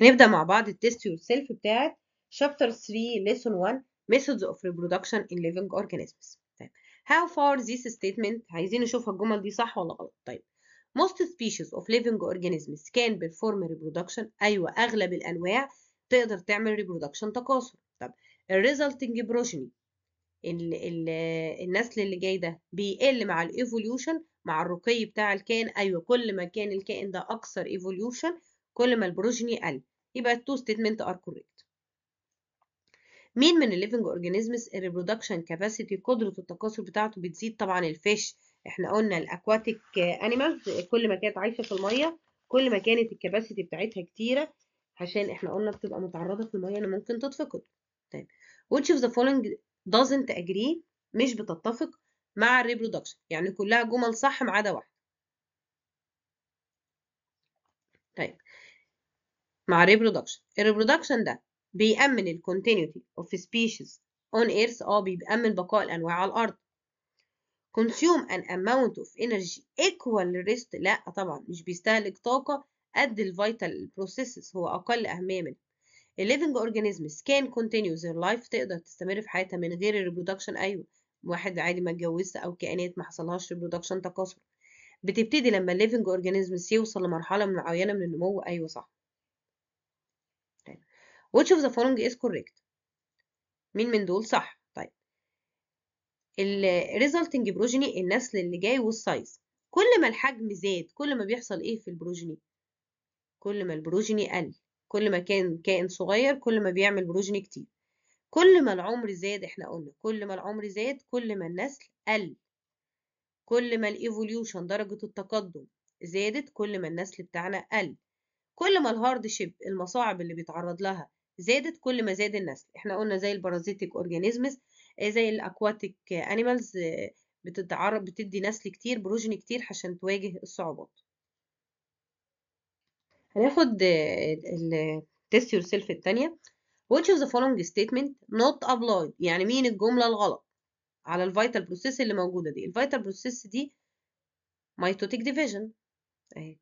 هنبدأ مع بعض التيست يور سيلف بتاعت شابتر 3 ليسون 1 methods of reproduction in living organisms طيب how far this statement عايزين نشوف الجمل دي صح ولا غلط طيب most species of living organisms can perform reproduction ايوه اغلب الانواع تقدر تعمل reproduction تكاثر طب ال resulting progeny ال ال النسل اللي جاي ده بيقل مع الايفوليوشن مع الرقي بتاع الكائن ايوه كل ما كان الكائن ده اكثر ايفوليوشن كل ما البروجيني قل يبقى التو ستيتمنت ار كوريكت مين من الليفنج اورجانيزمز الريبرودكشن كاباسيتي قدره التكاثر بتاعته بتزيد طبعا الفيش احنا قلنا الاكواتيك انيمالز كل ما كانت عايشه في الميه كل ما كانت capacity بتاعتها كتيره عشان احنا قلنا بتبقى متعرضه في الميه انا ممكن تتفقد طيب which of the following doesn't agree مش بتتفق مع الريبرودكشن يعني كلها جمل صح ما عدا واحده طيب مع reproduction الريبرودكشن ده بيأمن ال continuity of species on earth اه بيأمن بقاء الانواع على الارض consume an amount of energy equal rest لا طبعا مش بيستهلك طاقة قد ال vital processes هو أقل أهمية منه living organisms can continue their life تقدر تستمر في حياتها من غير الريبرودكشن أيوة واحد عادي ما اتجوزش أو كائنات ما حصلهاش reproduction تكاثر بتبتدي لما living organisms يوصل لمرحلة معينة من النمو أيوة صح which of the following is correct مين من دول صح طيب resulting progeny النسل اللي جاي والسايز كل ما الحجم زاد كل ما بيحصل ايه في البروجيني كل ما البروجيني قل كل ما كان كائن صغير كل ما بيعمل بروجيني كتير كل ما العمر زاد احنا قلنا كل ما العمر زاد كل ما النسل قل كل ما الايفوليوشن درجة التقدم زادت كل ما النسل بتاعنا قل كل ما الهارد شيب المصاعب اللي بيتعرض لها زادت كل ما زاد النسل احنا قلنا زي البارازيتيك اورجانيزمز آه، زي الاكواتيك انيمالز آه، بتتعرض بتدي نسل كتير بروجيني كتير عشان تواجه الصعوبات هناخد التست يور سيلف الثانيه which of the following statement not applied يعني مين الجمله الغلط على الفيتال بروسيس اللي موجوده دي الفيتال بروسيس دي ميتوتيك ديفيجن اهي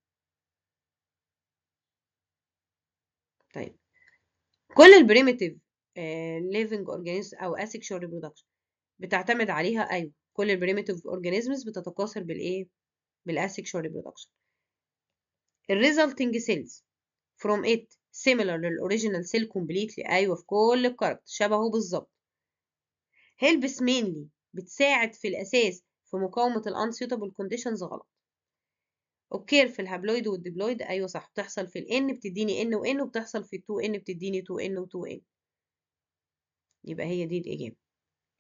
طيب كل البريميتيف ليفنج اورجانيزم او اسيكشوال ريبرودكشن بتعتمد عليها ايوه كل البريميتيف اورجانيزمز بتتكاثر بالايه بالاسيكشوال ريبرودكشن الريزلتنج سيلز from it similar للأوريجينال سيل كومبليتلي أيوة في كل الكاركتر شبهه بالظبط هيلبس مينلي بتساعد في الأساس في مقاومة الانسيوتابل كونديشنز غلط في الهابلويد والديبلويد ايوه صح بتحصل في الان بتديني ان وان وبتحصل في التو ان بتديني تو ان وتو ان يبقى هي دي الاجابه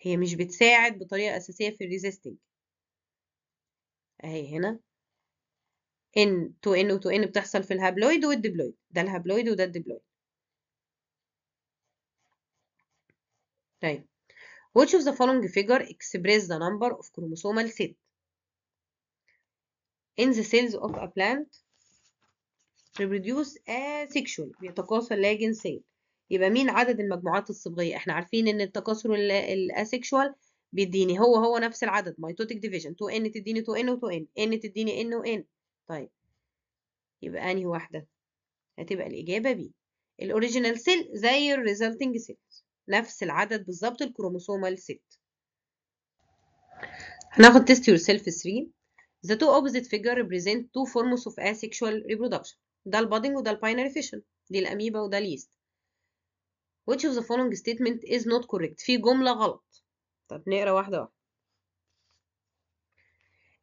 هي مش بتساعد بطريقه اساسيه في الريزيستنج اهي هنا ان تو ان وتو ان بتحصل في الهابلويد والديبلويد ده الهابلويد وده الديبلويد طيب which of the following figure express the number of chromosomal set in the cells of a plant reproduce asexual uh, بيتكاثر لا جنسيا يبقى مين عدد المجموعات الصبغية احنا عارفين ان التكاثر asexual بيديني هو هو نفس العدد ميتوتيك ديفيجن 2 n تديني 2 n و 2 n n تديني n و n طيب يبقى انهي واحدة هتبقى الإجابة ب الاوريجينال سيل زي الريزلتنج سيل نفس العدد بالظبط الكروموسومال ست هناخد تيست يور سيلف 3 The two opposite figure represent two forms of asexual reproduction ده البادنج وده الباينري فيشن دي الأميبا وده اليست which of the following statement is not correct في جملة غلط طب نقرا واحدة واحدة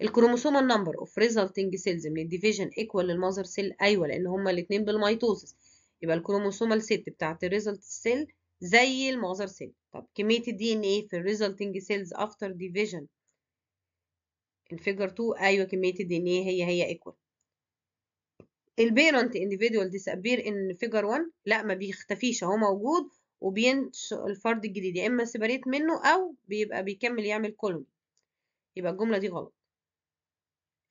الكروموسومال نمبر اوف resulting cells من الديفيجن ايكوال للمذر سيل ايوه لان هما الاثنين بالميتوسس يبقى الكروموسومال ست بتاعت الريزلت سيل زي المذر سيل طب كميه الدي ان ايه في الريزلتنج سيلز افتر ديفيجن الفيجر 2 ايوه كميه الدي ان ايه هي هي ايكوال البيرنت انديفيدوال ديسابير ان فيجر 1 لا ما بيختفيش اهو موجود وبينشئ الفرد الجديد يا اما سيبريت منه او بيبقى بيكمل يعمل كولوم يبقى الجمله دي غلط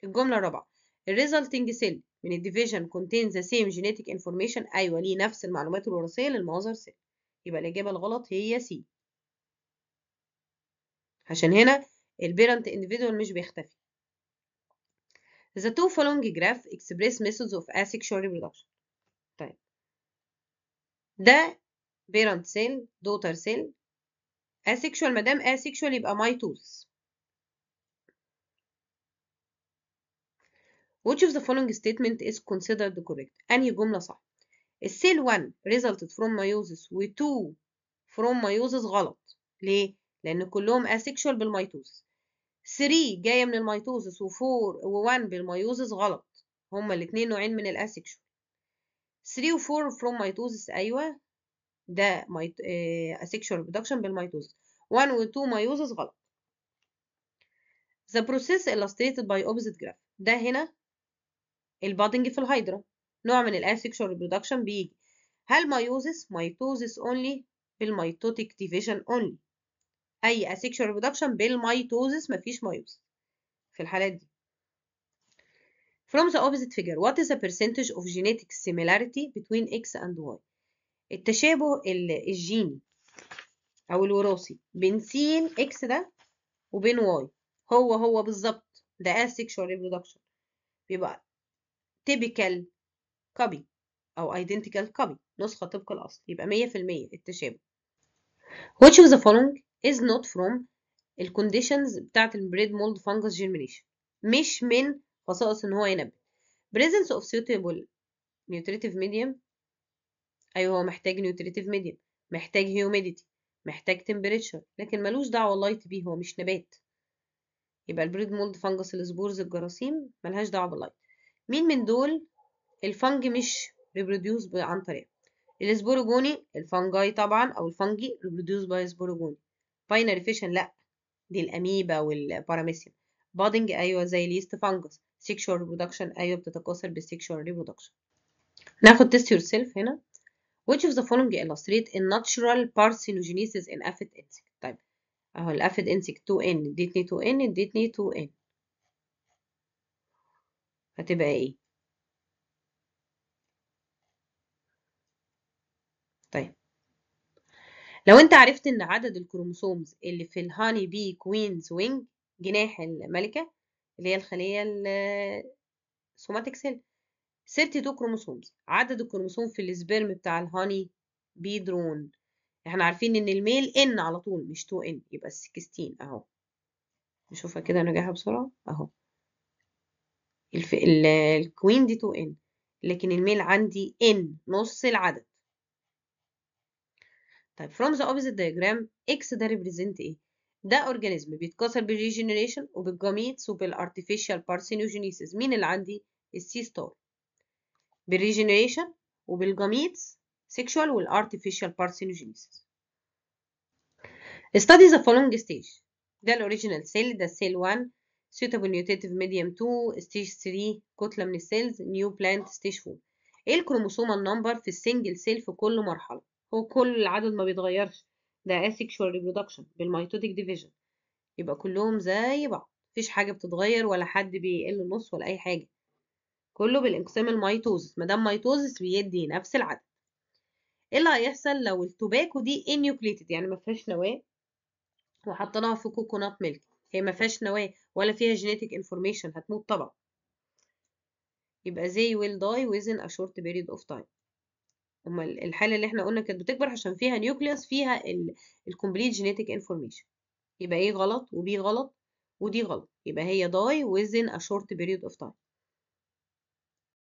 الجمله الرابعه الريزلتنج سيل من الديفيجن كونتينز the same genetic information ايوه ليه نفس المعلومات الوراثيه للمؤذر سيل يبقى الاجابه الغلط هي سي عشان هنا البيرنت individual مش بيختفي The two following graph express methods of asexual reproduction طيب ده parent cell daughter cell asexual مادام asexual يبقى mitosis Which of the following statement is considered correct أنهي جملة صح السيل 1 resulted from meiosis و 2 from meiosis غلط ليه؟ لأن كلهم asexual بالميتوسس 3 جايه من الميتوزس و4 و1 بالميوزس غلط هما الاثنين نوعين من الاسكشوال 3 و4 from ميتوزس ايوه ده آه، asexual reproduction برودكشن بالميتوزس 1 و2 ميوزس غلط The process illustrated by opposite graph ده هنا البادنج في الهيدرا نوع من الاسكشوال reproduction بيجي هل ميوزس ميتوزس اونلي بالميتوتيك ديفيجن اونلي اي asexual reproduction بالميتوزس مفيش ميوز في الحالات دي From the opposite figure, what is the percentage of genetic similarity between X and Y? التشابه الجيني أو الوراثي بين سين X ده وبين Y هو هو بالظبط ده asexual reproduction بيبقى typical copy أو identical copy نسخة طبق الأصل يبقى 100% التشابه. Which of the following is not from ال conditions بتاعة ال bread mold fungus germination مش من خصائص ان هو ينبت presence of suitable nutritive medium ايوه هو محتاج nutritive medium محتاج humidity محتاج temperature لكن ملوش دعوة اللايت بيه هو مش نبات يبقى البريد مولد فانجس السبورز الجراثيم ملهاش دعوة باللايت مين من دول الفنج مش ريبروديوس عن طريق السبوروجوني الفنجاي طبعا او الفنجي ريبروديوس باي سبوروجوني باينري فيشن لا دي الاميبا والباراميسيوم بادنج ايوه زي ليست فانجس سيكشوال ريبرودكشن ايوه بتتكاثر بالسيكشوال ريبرودكشن ناخد تيست يور سيلف هنا which of the following illustrate a natural parthenogenesis in aphid insect طيب اهو الافيد انسكت 2n اديتني 2n اديتني 2n هتبقى ايه طيب لو انت عرفت ان عدد الكروموسومز اللي في الهاني بي كوينز وينج جناح الملكة اللي هي الخلية السوماتيك سيل 32 كروموسومز عدد الكروموسوم في السبرم بتاع الهاني بي درون احنا عارفين ان الميل ان على طول مش تو ان يبقى 16 اهو نشوفها كده نجاحها بسرعة اهو الف... الكوين دي تو ان لكن الميل عندي ان نص العدد طيب from the opposite diagram X ده represent إيه؟ ده organism بيتكسر gametes وبالجاميتس artificial parthenogenesis مين اللي عندي؟ ال C regeneration وبال gametes وبالجاميتس وال artificial parthenogenesis study the following stage ده ال original cell ده cell 1 suitable mutative medium 2 stage 3 كتلة من السيلز new plant stage 4 ايه الكروموسوم النمبر في السنجل سيل في كل مرحلة هو كل العدد ما بيتغيرش ده asexual reproduction بالميتوتيك ديفيجن يبقى كلهم زي بعض مفيش حاجة بتتغير ولا حد بيقل نص ولا أي حاجة كله بالانقسام الميتوزس مادام ميتوزس بيدي نفس العدد ايه اللي هيحصل لو التوباكو دي انيوكليتد يعني ما فيهاش نواه وحطيناها في كوكونات ميلك هي ما فيهاش نواه ولا فيها جينيتك انفورميشن هتموت طبعا يبقى زي will die within a short period of time هما الحالة اللي احنا قلنا كانت بتكبر عشان فيها نيوكليوس فيها الكومبليت جينيتك انفورميشن يبقى ايه غلط وبي غلط ودي غلط يبقى هي die within a short period of time